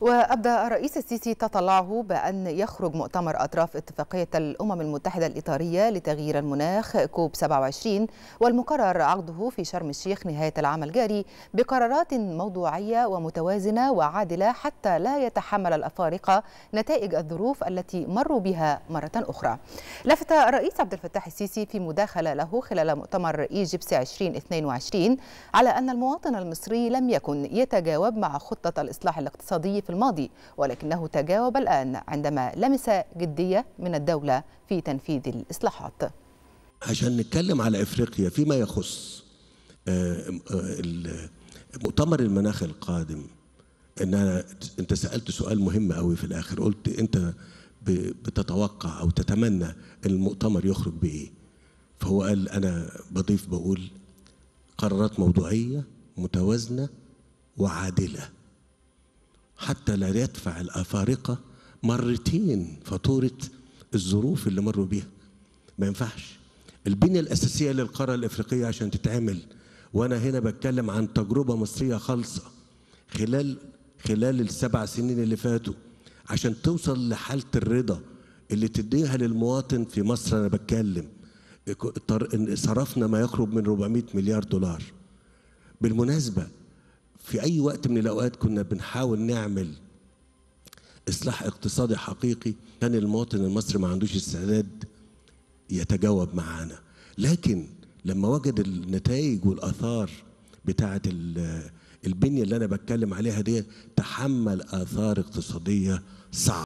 وأبدى الرئيس السيسي تطلعه بأن يخرج مؤتمر أطراف اتفاقية الأمم المتحدة الإطارية لتغيير المناخ كوب 27 والمقرر عقده في شرم الشيخ نهاية العام الجاري بقرارات موضوعية ومتوازنة وعادلة حتى لا يتحمل الأفارقة نتائج الظروف التي مروا بها مرة أخرى لفت الرئيس عبد الفتاح السيسي في مداخلة له خلال مؤتمر إيجيبس 2022 على أن المواطن المصري لم يكن يتجاوب مع خطة الإصلاح الاقتصادي في الماضي ولكنه تجاوب الآن عندما لمس جدية من الدولة في تنفيذ الإصلاحات عشان نتكلم على إفريقيا فيما يخص آه، آه، مؤتمر المناخ القادم ان أنا انت سالت سؤال مهم قوي في الاخر قلت انت بتتوقع او تتمنى المؤتمر يخرج بايه فهو قال انا بضيف بقول قرارات موضوعيه متوازنه وعادله حتى لا يدفع الأفارقة مرتين فاتورة الظروف اللي مروا بيها ما ينفعش البنية الأساسية للقارة الأفريقية عشان تتعمل وأنا هنا بتكلم عن تجربة مصرية خالصة خلال خلال السبع سنين اللي فاتوا عشان توصل لحالة الرضا اللي تديها للمواطن في مصر أنا بتكلم صرفنا ما يقرب من 400 مليار دولار بالمناسبة في أي وقت من الأوقات كنا بنحاول نعمل إصلاح اقتصادي حقيقي كان المواطن المصري ما عندوش استعداد يتجاوب معانا لكن لما وجد النتائج والآثار بتاعة البنية اللي أنا بتكلم عليها دي تحمل آثار اقتصادية صعبة